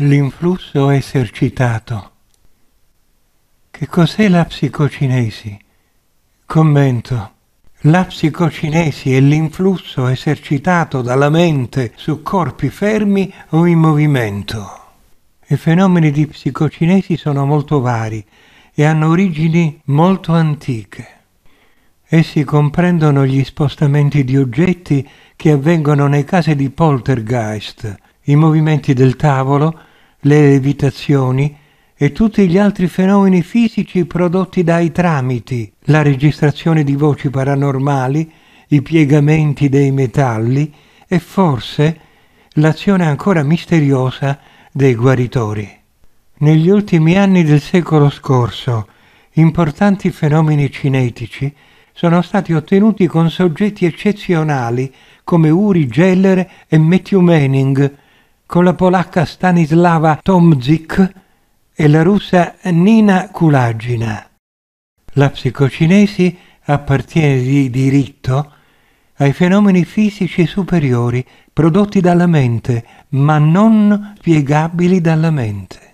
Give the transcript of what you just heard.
l'influsso esercitato. Che cos'è la psicocinesi? Commento. La psicocinesi è l'influsso esercitato dalla mente su corpi fermi o in movimento. I fenomeni di psicocinesi sono molto vari e hanno origini molto antiche. Essi comprendono gli spostamenti di oggetti che avvengono nei casi di poltergeist, i movimenti del tavolo, le levitazioni e tutti gli altri fenomeni fisici prodotti dai tramiti, la registrazione di voci paranormali, i piegamenti dei metalli e forse l'azione ancora misteriosa dei guaritori. Negli ultimi anni del secolo scorso, importanti fenomeni cinetici sono stati ottenuti con soggetti eccezionali come Uri Geller e Matthew Manning, con la polacca Stanislava Tomczyk e la russa Nina Kulagina. La psicocinesi appartiene di diritto ai fenomeni fisici superiori prodotti dalla mente, ma non spiegabili dalla mente.